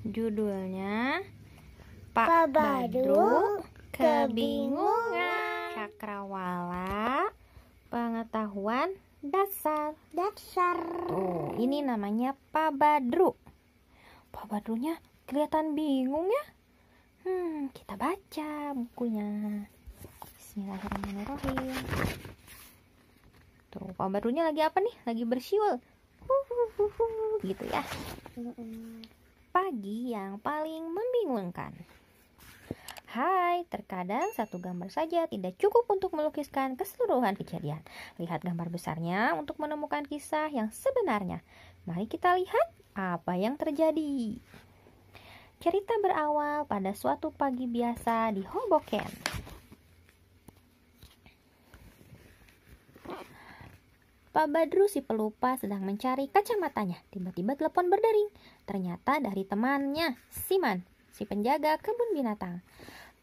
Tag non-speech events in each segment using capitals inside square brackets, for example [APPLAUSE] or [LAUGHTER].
Judulnya Pak, Pak Badru Kebingungan Cakrawala Pengetahuan Dasar Dasar oh, ini namanya Pak Badru Pak Badrunya kelihatan bingung ya Hmm, kita baca bukunya Bismillahirrahmanirrahim Tuh, Pak Badrunya lagi apa nih? Lagi bersiul Gitu ya pagi yang paling membingungkan. Hai, terkadang satu gambar saja tidak cukup untuk melukiskan keseluruhan kejadian. Lihat gambar besarnya untuk menemukan kisah yang sebenarnya. Mari kita lihat apa yang terjadi. Cerita berawal pada suatu pagi biasa di Hoboken. Pak Badru si pelupa sedang mencari kacamatanya. Tiba-tiba telepon berdering. Ternyata dari temannya, Siman, si penjaga kebun binatang.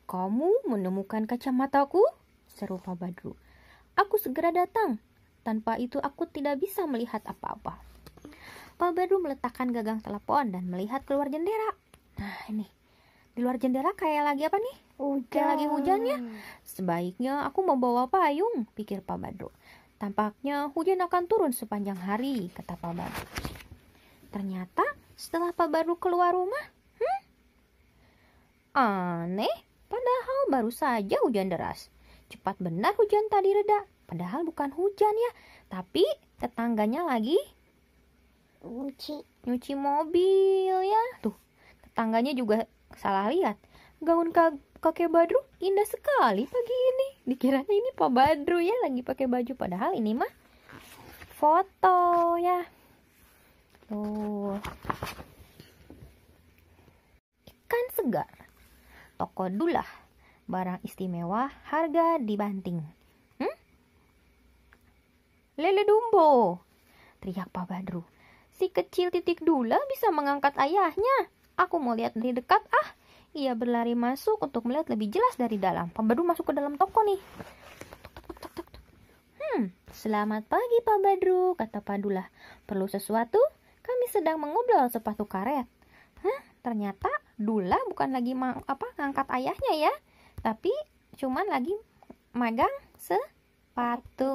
Kamu menemukan kacamataku? Seru Pak Badru. Aku segera datang. Tanpa itu aku tidak bisa melihat apa-apa. Pak Badru meletakkan gagang telepon dan melihat keluar jendela. Nah ini, di luar jendela kayak lagi apa nih? Hujan. Kayak lagi hujan ya? Sebaiknya aku membawa payung, pikir Pak Badru. Tampaknya hujan akan turun sepanjang hari, kata Pak Baru. Ternyata setelah Pak Baru keluar rumah, hmm? Aneh, padahal baru saja hujan deras. Cepat benar hujan tadi reda, padahal bukan hujan ya, tapi tetangganya lagi nyuci nyuci mobil ya. Tuh, tetangganya juga salah lihat. Gaun kag kakek Badru indah sekali pagi ini. Dikiranya ini Pak Badru ya lagi pakai baju. Padahal ini mah foto ya. Tuh. Ikan segar. Toko dulah. Barang istimewa harga dibanting. Hmm? Lele Dumbo. Teriak Pak Badru. Si kecil titik dula bisa mengangkat ayahnya. Aku mau lihat dari dekat ah ia berlari masuk untuk melihat lebih jelas dari dalam. Pembadu masuk ke dalam toko nih. Hmm, selamat pagi Pak Badru, kata Padulah. Perlu sesuatu? Kami sedang mengobrol sepatu karet. Hah, ternyata Dula bukan lagi mang, apa ngangkat ayahnya ya, tapi cuman lagi magang sepatu.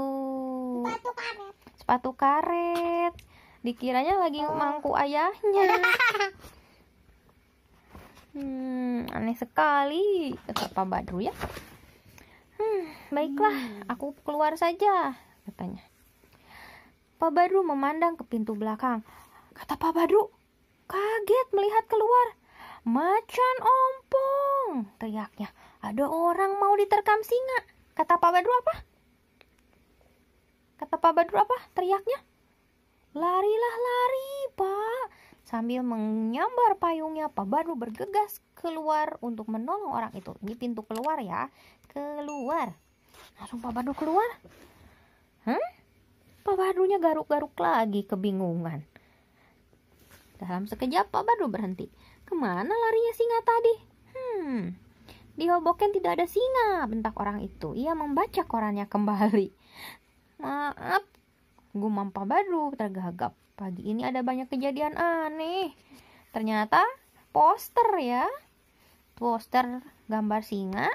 Sepatu karet. Sepatu karet. Dikiranya lagi mangku ayahnya. [LAUGHS] Hmm, aneh sekali, kata Pak Badru ya. Hmm, baiklah, aku keluar saja, katanya. Pak Badru memandang ke pintu belakang. Kata Pak Badru, kaget melihat keluar. Macan ompong, teriaknya. Ada orang mau diterkam singa. Kata Pak Badru apa? Kata Pak Badru apa? Teriaknya. Larilah lari, Pak. Sambil menyambar payungnya, Pak Badu bergegas keluar untuk menolong orang itu. Ini pintu keluar ya, keluar. Langsung Pak Badru keluar. Hmm? Pak Badunya garuk-garuk lagi kebingungan. Dalam sekejap Pak Badu berhenti. Kemana larinya singa tadi? Hmm, di Hoboken tidak ada singa, bentak orang itu. Ia membaca korannya kembali. Maaf, Gumam Baru tergagap. Pagi ini ada banyak kejadian aneh. Ternyata poster ya. Poster gambar singa.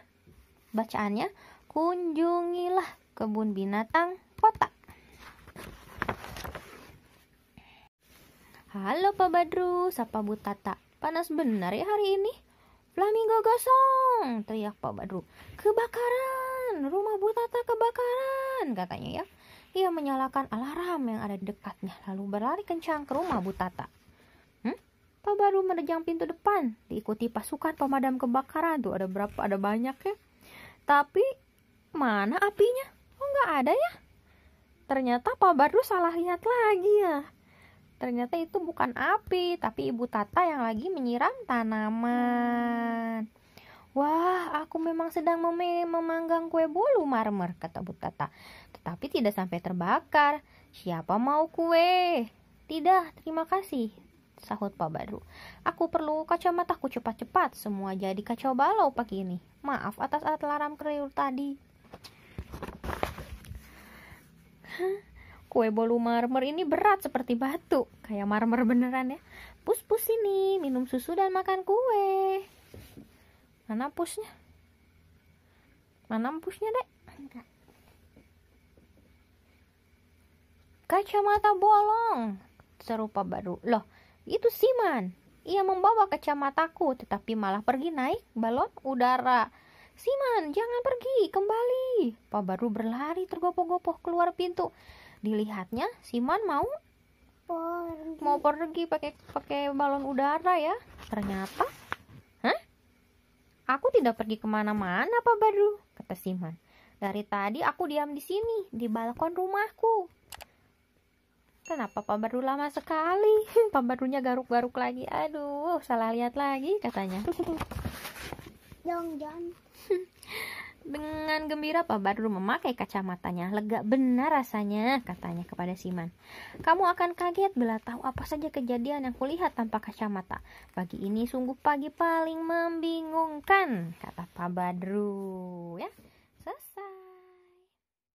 Bacaannya kunjungilah kebun binatang kota. Halo Pak Badru, sapa Bu Tata. Panas benar ya hari ini? Flamingo gosong, teriak Pak Badru. Kebakaran, rumah Bu Tata kebakaran, katanya ya. Ia menyalakan alarm yang ada di dekatnya lalu berlari kencang ke rumah Bu Tata. Hmm? Pak Baru menerjang pintu depan, diikuti pasukan pemadam kebakaran tuh ada berapa ada banyak ya. Tapi mana apinya? Oh nggak ada ya? Ternyata Pak Baru salah lihat lagi ya. Ternyata itu bukan api, tapi Ibu Tata yang lagi menyiram tanaman. Wah, aku memang sedang mem memanggang kue bolu marmer, kata Butata. Tetapi tidak sampai terbakar. Siapa mau kue? Tidak, terima kasih, sahut Pak Badru. Aku perlu kacamataku cepat-cepat, semua jadi kacau balau pagi ini. Maaf atas alarm kriur tadi. Kue bolu marmer ini berat seperti batu, kayak marmer beneran ya. Pus-pus ini, minum susu dan makan kue. Mana pusnya? Mana pusnya, Dek? Kacamata bolong. Serupa baru. Loh, itu Siman. Ia membawa kacamataku, tetapi malah pergi naik balon udara. Siman, jangan pergi, kembali. Pak Baru berlari tergopoh-gopoh keluar pintu. Dilihatnya, Siman mau pergi. mau pergi pakai pakai balon udara ya. Ternyata Aku tidak pergi kemana-mana, Pak Badru, kata Siman. Dari tadi aku diam di sini, di balkon rumahku. Kenapa Pak Badru lama sekali? [LAUGHS] Pak Badrunya garuk-garuk lagi. Aduh, salah lihat lagi katanya. Jangan, [LAUGHS] jangan. [LAUGHS] Dengan gembira Pak Badru memakai kacamatanya. Lega benar rasanya, katanya kepada Siman. Kamu akan kaget bila tahu apa saja kejadian yang kulihat tanpa kacamata. Pagi ini sungguh pagi paling membingungkan, kata Pak Badru. Ya.